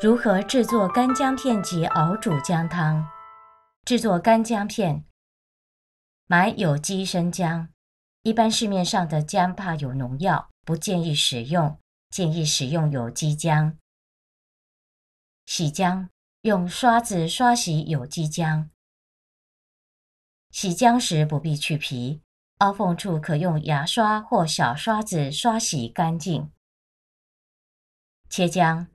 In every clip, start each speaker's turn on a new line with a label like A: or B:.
A: 如何制作干姜片及熬煮姜汤？制作干姜片，买有机生姜。一般市面上的姜怕有农药，不建议使用，建议使用有机姜。洗姜，用刷子刷洗有机姜。洗姜时不必去皮，凹缝处可用牙刷或小刷子刷洗干净。切姜。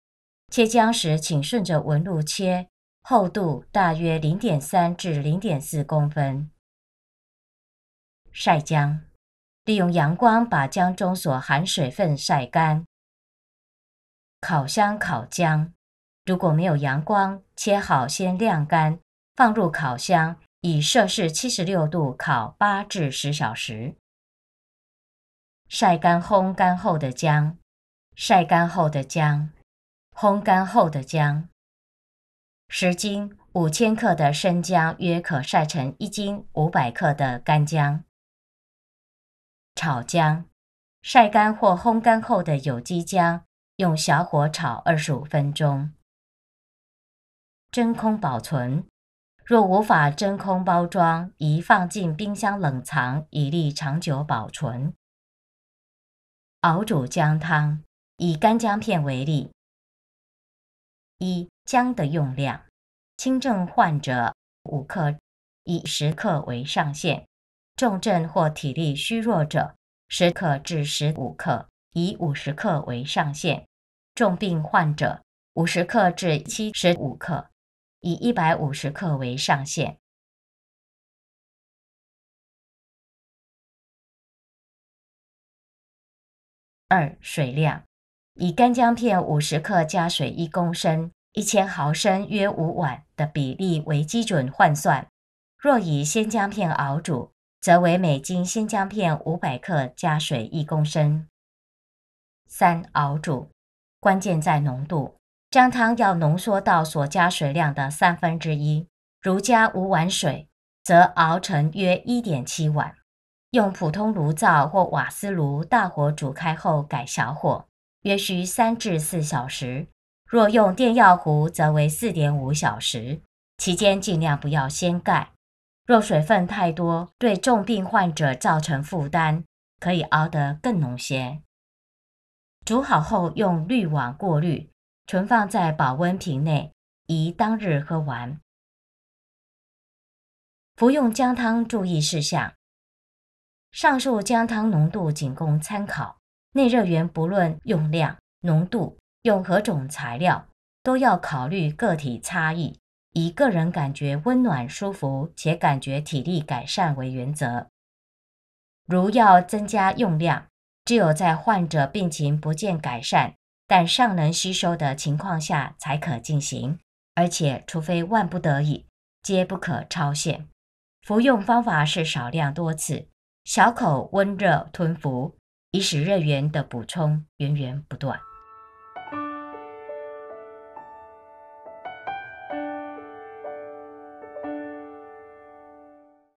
A: 切姜时，请顺着纹路切，厚度大约零点三至零点四公分。晒姜，利用阳光把姜中所含水分晒干。烤箱烤姜，如果没有阳光，切好先晾干，放入烤箱，以摄氏七十六度烤八至十小时。晒干、烘干后的姜，晒干后的姜。烘干后的姜，十斤五千克的生姜约可晒成一斤五百克的干姜。炒姜，晒干或烘干后的有机姜，用小火炒二十五分钟。真空保存，若无法真空包装，宜放进冰箱冷藏，以利长久保存。熬煮姜汤，以干姜片为例。一姜的用量，轻症患者五克，以十克为上限；重症或体力虚弱者十克至十五克，以五十克为上限；重病患者五十克至七十五克，以一百五十克为上限。二水量。以干姜片五十克加水一公升、一千毫升约五碗的比例为基准换算，若以鲜姜片熬煮，则为每斤鲜姜片五百克加水一公升。三熬煮，关键在浓度，姜汤要浓缩到所加水量的三分之一。如加五碗水，则熬成约一点七碗。用普通炉灶或瓦斯炉大火煮开后改小火。约需三至四小时，若用电药壶则为四点五小时。期间尽量不要掀盖。若水分太多，对重病患者造成负担，可以熬得更浓些。煮好后用滤网过滤，存放在保温瓶内，宜当日喝完。服用姜汤注意事项：上述姜汤浓度仅供参考。内热源不论用量、浓度，用何种材料，都要考虑个体差异，以个人感觉温暖舒服且感觉体力改善为原则。如要增加用量，只有在患者病情不见改善但尚能吸收的情况下才可进行，而且除非万不得已，皆不可超限。服用方法是少量多次，小口温热吞服。以使热源的补充源源不断。